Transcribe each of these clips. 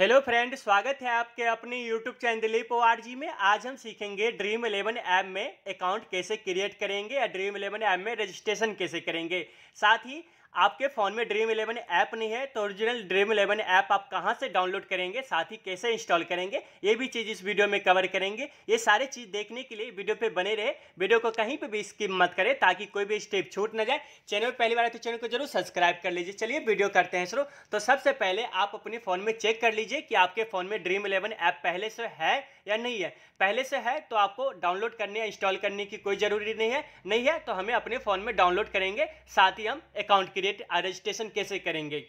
hello friend स्वागत है आपके अपने यूट्यूब चैनल लिप जी में आज हम सीखेंगे ड्रीम इलेवन ऐप में अकाउंट कैसे क्रिएट करेंगे या ड्रीम इलेवन ऐप में रजिस्ट्रेशन कैसे करेंगे साथ ही आपके फ़ोन में ड्रीम इलेवन ऐप नहीं है तो ओरिजिनल ड्रीम इलेवन ऐप आप कहाँ से डाउनलोड करेंगे साथ ही कैसे इंस्टॉल करेंगे ये भी चीज़ इस वीडियो में कवर करेंगे ये सारे चीज़ देखने के लिए वीडियो पे बने रहे वीडियो को कहीं पे भी स्किप मत करें ताकि कोई भी स्टेप छूट ना जाए चैनल पहली बार तो चैनल को जरूर सब्सक्राइब कर लीजिए चलिए वीडियो करते हैं शुरू तो सबसे पहले आप अपने फ़ोन में चेक कर लीजिए कि आपके फ़ोन में ड्रीम इलेवन ऐप पहले से है या नहीं है पहले से है तो आपको डाउनलोड करने या इंस्टॉल करने की कोई ज़रूरी नहीं है नहीं है तो हमें अपने फ़ोन में डाउनलोड करेंगे साथ ही हम अकाउंट क्रिएट रजिस्ट्रेशन कैसे करेंगे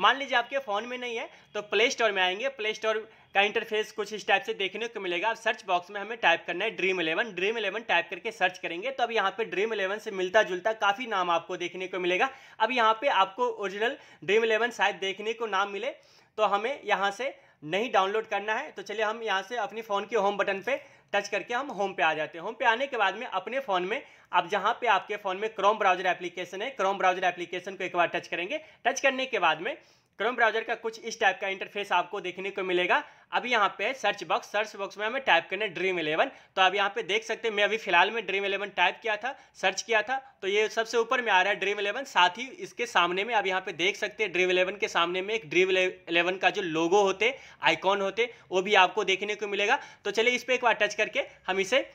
मान लीजिए आपके फ़ोन में नहीं है तो प्ले स्टोर में आएंगे प्ले स्टोर का इंटरफेस कुछ इस टाइप से देखने को मिलेगा आप सर्च बॉक्स में हमें टाइप करना है Dream Eleven Dream Eleven type करके सर्च करेंगे तो अब यहाँ पे ड्रीम इलेवन से मिलता जुलता काफ़ी नाम आपको देखने को मिलेगा अब यहाँ पे आपको ओरिजिनल ड्रीम इलेवन शायद देखने को नाम मिले तो हमें यहाँ से नहीं डाउनलोड करना है तो चलिए हम यहाँ से अपनी फ़ोन के होम बटन पे टच करके हम होम पे आ जाते हैं होम पे आने के बाद में अपने फ़ोन में अब जहां पे आपके फोन में क्रोम ब्राउजर एप्लीकेशन है क्रोम ब्राउजर एप्लीकेशन को एक बार टच करेंगे टच करने के बाद में क्रोम ब्राउजर का कुछ इस टाइप का इंटरफेस आपको देखने को मिलेगा अभी यहाँ पे सर्च बॉक्स सर्च बॉक्स में हमें टाइप करना है ड्रीम इलेवन तो आप यहाँ पे देख सकते हैं मैं अभी फिलहाल में ड्रीम इलेवन टाइप किया था सर्च किया था तो ये सबसे ऊपर में आ रहा है ड्रीम इलेवन साथ ही इसके सामने में आप यहाँ पे देख सकते हैं ड्रीम इलेवन के सामने में एक ड्रीम इलेवन का जो लोगो होते आइकॉन होते वो भी आपको देखने को मिलेगा तो चलिए इस पर एक बार टच करके हम इसे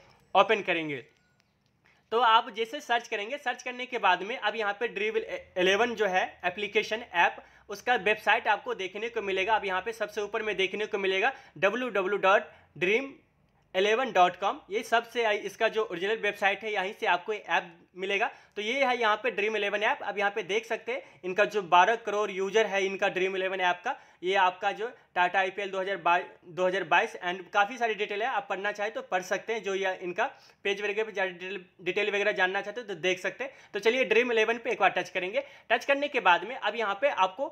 ओपन करेंगे तो आप जैसे सर्च करेंगे सर्च करने के बाद में अब यहाँ पे ड्रीविल एलेवन जो है एप्लीकेशन ऐप उसका वेबसाइट आपको देखने को मिलेगा अब यहाँ पे सबसे ऊपर में देखने को मिलेगा W W dot Dream Eleven dot com ये सबसे इसका जो ओरिजिनल वेबसाइट है यहीं से आपको ऐप मिलेगा तो ये है यहाँ पे ड्रीम इलेवन ऐप आप यहाँ पे देख सकते हैं इनका जो 12 करोड़ यूजर है इनका ड्रीम इलेवन ऐप का ये आपका जो टाटा आई पी एल दो एंड काफ़ी सारी डिटेल है आप पढ़ना चाहे तो पढ़ सकते हैं जो या इनका पेज वगैरह पर डिटेल वगैरह जानना चाहते हो तो देख सकते हैं तो चलिए ड्रीम इलेवन पे एक बार टच करेंगे टच करने के बाद में अब यहाँ पे आपको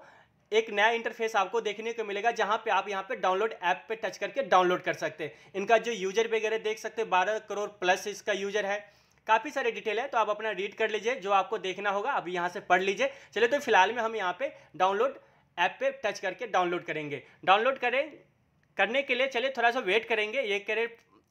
एक नया इंटरफेस आपको देखने को मिलेगा जहां पे आप यहां पे डाउनलोड ऐप पे टच करके डाउनलोड कर सकते हैं इनका जो यूजर वगैरह देख सकते हैं बारह करोड़ प्लस इसका यूजर है काफ़ी सारे डिटेल है तो आप अपना रीड कर लीजिए जो आपको देखना होगा आप यहाँ से पढ़ लीजिए चलिए तो फिलहाल में हम यहाँ पे डाउनलोड ऐप पर टच करके डाउनलोड करेंगे डाउनलोड करें करने के लिए चलिए थोड़ा सा वेट करेंगे ये करें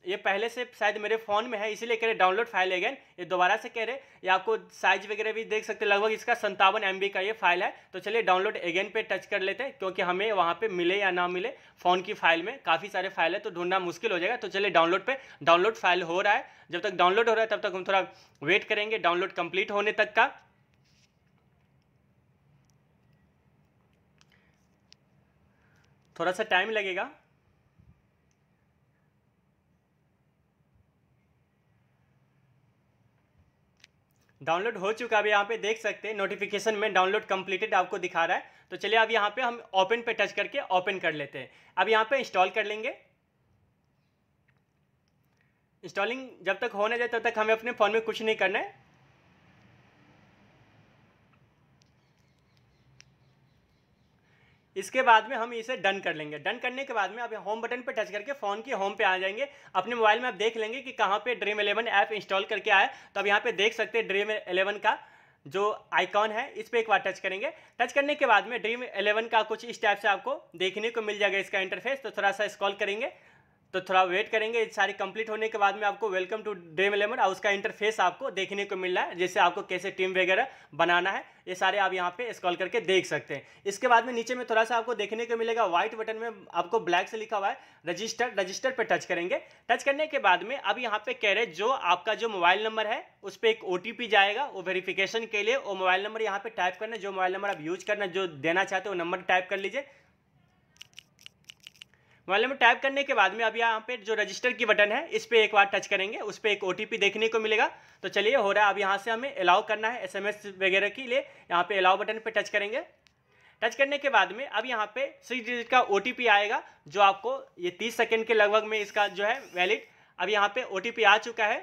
ये पहले से शायद मेरे फ़ोन में है इसीलिए कह रहे डाउनलोड फाइल अगेन ये दोबारा से कह रहे ये आपको साइज वगैरह भी देख सकते लगभग इसका संतावन एम का ये फाइल है तो चलिए डाउनलोड अगेन पे टच कर लेते हैं क्योंकि हमें वहाँ पे मिले या ना मिले फ़ोन की फाइल में काफ़ी सारे फाइल है तो ढूंढना मुश्किल हो जाएगा तो चलिए डाउनलोड पर डाउनलोड फाइल हो रहा है जब तक डाउनलोड हो रहा है तब तक हम थोड़ा वेट करेंगे डाउनलोड कम्प्लीट होने तक का थोड़ा सा टाइम लगेगा डाउनलोड हो चुका अभी यहाँ पे देख सकते हैं नोटिफिकेशन में डाउनलोड कंप्लीटेड आपको दिखा रहा है तो चलिए अब यहाँ पे हम ओपन पे टच करके ओपन कर लेते हैं अब यहाँ पे इंस्टॉल कर लेंगे इंस्टॉलिंग जब तक होने जाए तब तो तक हमें अपने फ़ोन में कुछ नहीं करना है इसके बाद में हम इसे डन कर लेंगे डन करने के बाद में आप होम बटन पर टच करके फोन की होम पे आ जाएंगे अपने मोबाइल में आप देख लेंगे कि कहाँ पे ड्रीम इलेवन ऐप इंस्टॉल करके आए तो अब यहाँ पे देख सकते हैं ड्रीम इलेवन का जो आइकॉन है इस पर एक बार टच करेंगे टच करने के बाद में ड्रीम इलेवन का कुछ इस टाइप से आपको देखने को मिल जाएगा इसका इंटरफेस तो थोड़ा सा स्कॉल करेंगे तो थोड़ा वेट करेंगे सारी कंप्लीट होने के बाद में आपको वेलकम टू ड्रीम इलेवन और उसका इंटरफेस आपको देखने को मिल रहा है जैसे आपको कैसे टीम वगैरह बनाना है ये सारे आप यहाँ पे स्क्रॉल करके देख सकते हैं इसके बाद में नीचे में थोड़ा सा आपको देखने को मिलेगा व्हाइट बटन में आपको ब्लैक से लिखा हुआ है रजिस्टर रजिस्टर पर टच करेंगे टच करने के बाद में अब यहाँ पे कह रहे जो आपका जो मोबाइल नंबर है उस पर एक ओ जाएगा वो वेरीफिकेशन के लिए वो मोबाइल नंबर यहाँ पे टाइप करना जो मोबाइल नंबर आप यूज करना जो देना चाहते हो नंबर टाइप कर लीजिए मोबाइल में टाइप करने के बाद में अब यहाँ पे जो रजिस्टर की बटन है इस पर एक बार टच करेंगे उस पर एक ओ देखने को मिलेगा तो चलिए हो रहा है अब यहाँ से हमें अलाउ करना है एस वगैरह के लिए यहाँ पे अलाउ बटन पर टच करेंगे टच करने के बाद में अब यहाँ पे सिक्स डिजिट का ओ आएगा जो आपको ये तीस सेकेंड के लगभग में इसका जो है वैलिड अब यहाँ पे ओ आ चुका है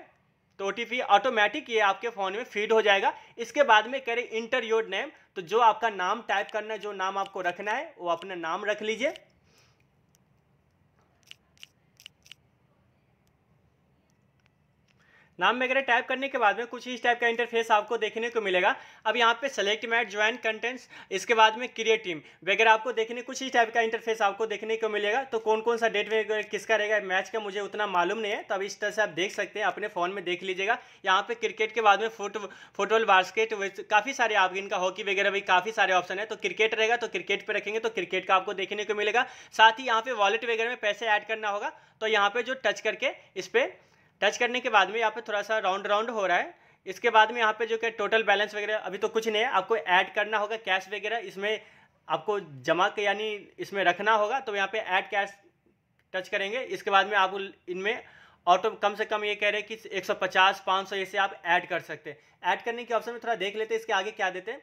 तो ओ ऑटोमेटिक ये आपके फ़ोन में फीड हो जाएगा इसके बाद में करें इंटर योर नेम तो जो आपका नाम टाइप करना है जो नाम आपको रखना है वो अपना नाम रख लीजिए नाम वगैरह टाइप करने के बाद में कुछ इस टाइप का इंटरफेस आपको देखने को मिलेगा अब यहाँ पे सेलेक्ट मैट ज्वाइन कंटेंट्स इसके बाद में क्रिएट टीम वगैरह आपको देखने कुछ इस टाइप का इंटरफेस आपको देखने को मिलेगा तो कौन कौन सा डेट वगैरह किसका रहेगा मैच का मुझे उतना मालूम नहीं है तो अब इस तरह से आप देख सकते हैं अपने फ़ोन में देख लीजिएगा यहाँ पे क्रिकेट के बाद में फुट फुटबॉल बास्केट काफ़ी सारे आप इनका हॉकी वगैरह भी काफ़ी सारे ऑप्शन है तो क्रिकेट रहेगा तो क्रिकेट पर रखेंगे तो क्रिकेट का आपको देखने को मिलेगा साथ ही यहाँ पे वॉलेट वगैरह में पैसे ऐड करना होगा तो यहाँ पे जो टच करके इस पर टच करने के बाद में यहाँ पे थोड़ा सा राउंड राउंड हो रहा है इसके बाद में यहाँ पे जो कि टोटल बैलेंस वगैरह अभी तो कुछ नहीं है आपको ऐड करना होगा कैश वगैरह इसमें आपको जमा के यानी इसमें रखना होगा तो यहाँ पे ऐड कैश टच करेंगे इसके बाद में आप इनमें ऑटो तो कम से कम ये कह रहे हैं कि 150 सौ इसे आप ऐड कर सकते हैं ऐड करने के ऑप्शन में थोड़ा देख लेते हैं इसके आगे क्या देते हैं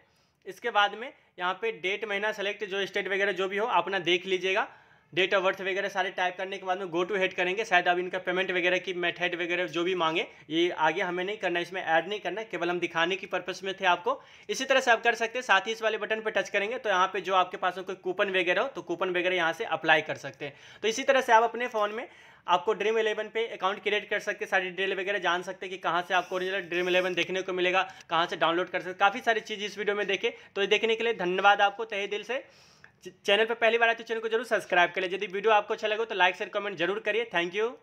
इसके बाद में यहाँ पे डेट महीना सेलेक्ट जो स्टेट वगैरह जो भी हो अपना देख लीजिएगा डेट ऑफ बर्थ वगैरह सारे टाइप करने के बाद में गो टू हेड करेंगे शायद अब इनका पेमेंट वगैरह की मेथड वगैरह जो भी मांगे ये आगे हमें नहीं करना इसमें ऐड नहीं करना केवल हम दिखाने की पर्पस में थे आपको इसी तरह से आप कर सकते हैं साथ ही इस वाले बटन पर टच करेंगे तो यहाँ पे जो आपके पास कोई कूपन वगैरह हो तो कूपन वगैरह यहाँ से अप्लाई कर सकते हैं तो इसी तरह से आप अपने फ़ोन में आपको ड्रीम इलेवन पे अकाउंट क्रिएट कर सकते सारी डिटेल वगैरह जान सकते हैं कि कहाँ से आपको ओरिजिनल ड्रीम इलेवन देखने को मिलेगा कहाँ से डाउनलोड कर सकते काफ़ी सारी चीज़ इस वीडियो में देखे तो देखने के लिए धन्यवाद आपको तहे दिल से चैनल पर पहली बार आए तो चैनल को जरूर सब्सक्राइब कर लीजिए यदि वीडियो आपको अच्छा लगे तो लाइक शेयर कमेंट जरूर करिए थैंक यू